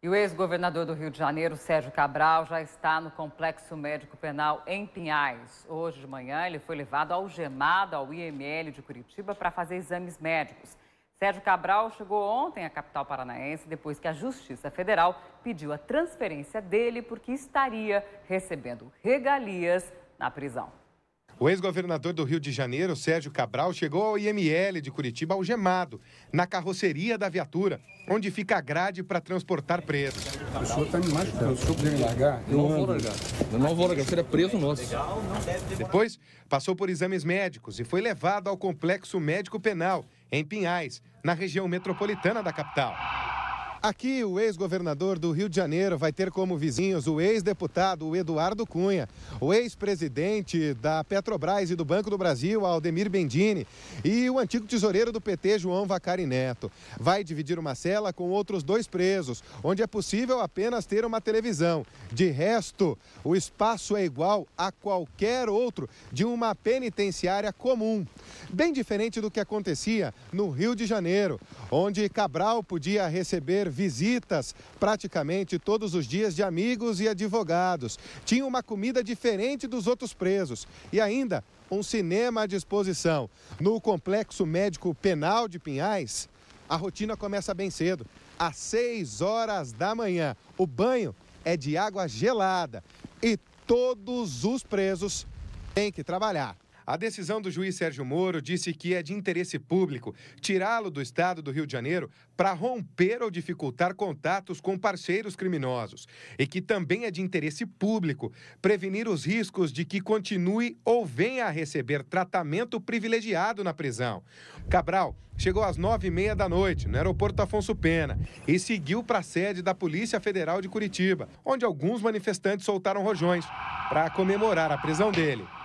E o ex-governador do Rio de Janeiro, Sérgio Cabral, já está no Complexo Médico Penal em Pinhais. Hoje de manhã, ele foi levado algemado ao IML de Curitiba para fazer exames médicos. Sérgio Cabral chegou ontem à capital paranaense depois que a Justiça Federal pediu a transferência dele porque estaria recebendo regalias na prisão. O ex-governador do Rio de Janeiro, Sérgio Cabral, chegou ao IML de Curitiba algemado, na carroceria da viatura, onde fica a grade para transportar presos. O senhor está me machucando, o senhor podia me largar? Eu não vou largar. Eu não vou largar, é preso nosso. Depois, passou por exames médicos e foi levado ao Complexo Médico Penal, em Pinhais, na região metropolitana da capital. Aqui, o ex-governador do Rio de Janeiro vai ter como vizinhos o ex-deputado Eduardo Cunha, o ex-presidente da Petrobras e do Banco do Brasil, Aldemir Bendini, e o antigo tesoureiro do PT, João Vacari Neto. Vai dividir uma cela com outros dois presos, onde é possível apenas ter uma televisão. De resto, o espaço é igual a qualquer outro de uma penitenciária comum bem diferente do que acontecia no Rio de Janeiro, onde Cabral podia receber visitas praticamente todos os dias de amigos e advogados. Tinha uma comida diferente dos outros presos e ainda um cinema à disposição. No Complexo Médico Penal de Pinhais, a rotina começa bem cedo, às 6 horas da manhã. O banho é de água gelada e todos os presos têm que trabalhar. A decisão do juiz Sérgio Moro disse que é de interesse público tirá-lo do estado do Rio de Janeiro para romper ou dificultar contatos com parceiros criminosos e que também é de interesse público prevenir os riscos de que continue ou venha a receber tratamento privilegiado na prisão. Cabral chegou às nove e meia da noite no aeroporto Afonso Pena e seguiu para a sede da Polícia Federal de Curitiba, onde alguns manifestantes soltaram rojões para comemorar a prisão dele.